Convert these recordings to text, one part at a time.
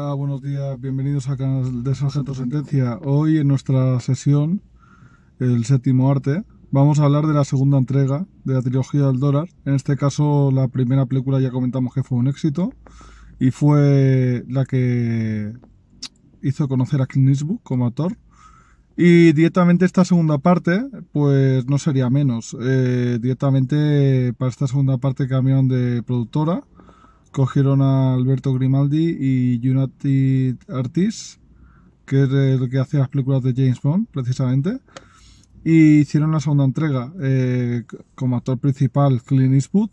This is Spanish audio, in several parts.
Ah, buenos días, bienvenidos a Canal de Sargento Sentencia. Hoy en nuestra sesión, el séptimo arte, vamos a hablar de la segunda entrega de la trilogía del dólar. En este caso, la primera película ya comentamos que fue un éxito y fue la que hizo conocer a Clint como actor. Y directamente esta segunda parte, pues no sería menos. Eh, directamente para esta segunda parte cambiaron de productora cogieron a Alberto Grimaldi y United Artists, que es el que hace las películas de James Bond, precisamente. Y hicieron la segunda entrega eh, como actor principal Clint Eastwood,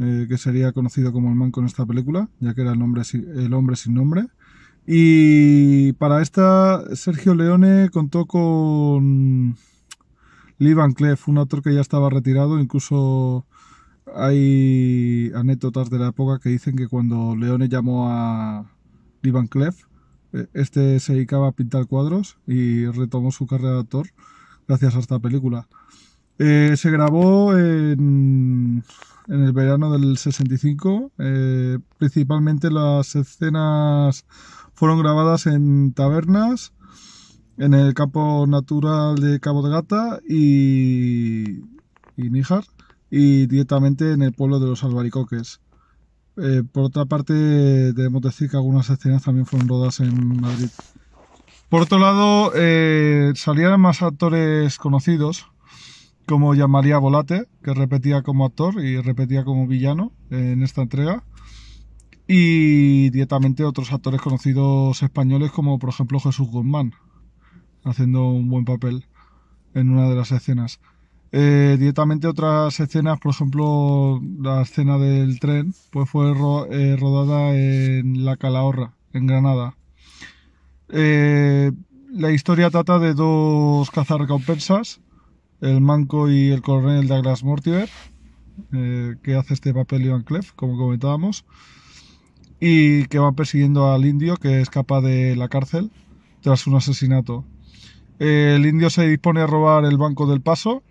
eh, que sería conocido como el man con esta película, ya que era el, el hombre sin nombre. Y para esta, Sergio Leone contó con Lee Van Cleef, un actor que ya estaba retirado, incluso hay anécdotas de la época que dicen que cuando Leone llamó a Ivan Cleff eh, este se dedicaba a pintar cuadros y retomó su carrera de actor gracias a esta película. Eh, se grabó en, el verano del 65. Eh, principalmente las escenas fueron grabadas en tabernas, en el campo natural de Cabo de Gata y Níjar y directamente en el pueblo de los albaricoques. Eh, por otra parte, debemos decir que algunas escenas también fueron rodadas en Madrid. Por otro lado, eh, salían más actores conocidos, como María Volate, que repetía como actor y repetía como villano en esta entrega. Y directamente otros actores conocidos españoles, como por ejemplo Jesús Guzmán, haciendo un buen papel en una de las escenas. Eh, directamente otras escenas, por ejemplo, la escena del tren, pues fue eh, rodada en La Calahorra, en Granada. Eh, la historia trata de dos cazarrecompensas, el Manco y el coronel Douglas Mortimer, que hace este papel Ivan Clef, como comentábamos, y que van persiguiendo al indio que escapa de la cárcel tras un asesinato. el indio se dispone a robar el Banco del Paso,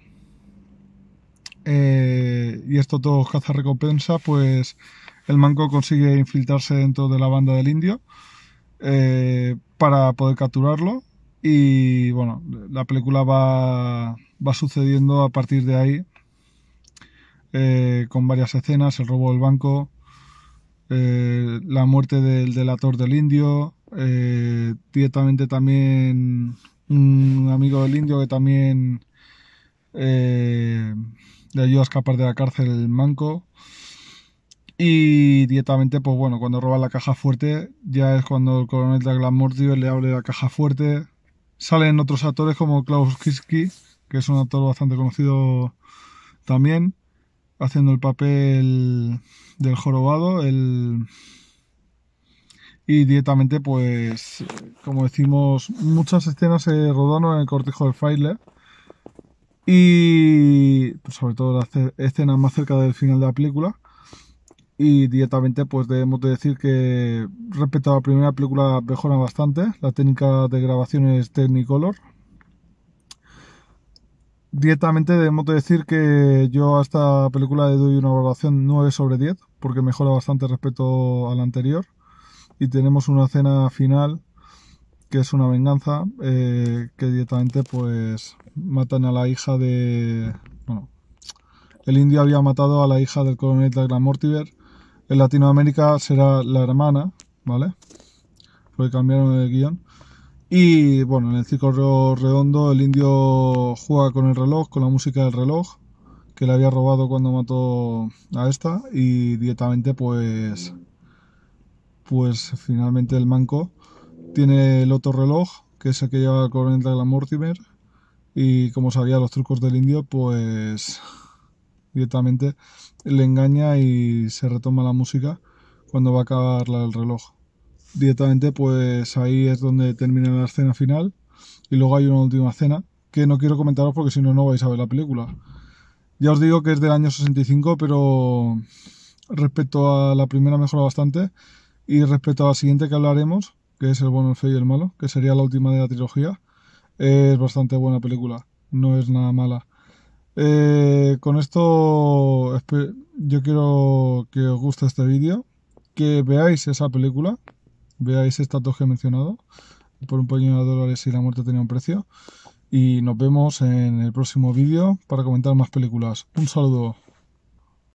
eh, y esto todo caza recompensa pues el manco consigue infiltrarse dentro de la banda del indio eh, para poder capturarlo. Y bueno, la película va, sucediendo a partir de ahí, eh, con varias escenas, el robo del banco, la muerte del delator del indio, directamente también un amigo del indio que también le ayuda a escapar de la cárcel el manco. Y directamente, pues bueno, cuando roba la caja fuerte, ya es cuando el coronel Douglas Mortimer le abre la caja fuerte. Salen otros actores como Klaus Kiski, que es un actor bastante conocido también, haciendo el papel del jorobado. Y directamente, pues, como decimos, muchas escenas se rodaron en el cortejo de Fraile y pues, sobre todo la escena más cerca del final de la película. Y directamente pues debemos decir que respecto a la primera película mejora bastante. La técnica de grabación es Technicolor, directamente debemos decir que yo a esta película le doy una valoración 9 sobre 10 porque mejora bastante respecto a la anterior y tenemos una escena final que es una venganza eh, que directamente pues matan a la hija de... Bueno, el indio había matado a la hija del coronel Gran Mortiver En Latinoamérica será la hermana, ¿vale? Porque cambiaron el guión. Y bueno, en el ciclo redondo el indio juega con el reloj, con la música del reloj, que le había robado cuando mató a esta. Y directamente pues... Pues finalmente el manco tiene el otro reloj, que es el que lleva el coronel de la Mortimer. Y como sabía los trucos del indio, pues directamente le engaña y se retoma la música cuando va a acabar el reloj. Directamente, pues ahí es donde termina la escena final. Y luego hay una última escena que no quiero comentaros porque si no, no vais a ver la película. Ya os digo que es del año 65, pero respecto a la primera mejora bastante y respecto a la siguiente que hablaremos, que es El bueno, el feo y el malo, que sería la última de la trilogía. es bastante buena película, no es nada mala. Eh, con esto yo quiero que os guste este vídeo, que veáis esa película, veáis estas dos que he mencionado, por un puñado de dólares y la muerte tenía un precio. Y nos vemos en el próximo vídeo para comentar más películas. Un saludo.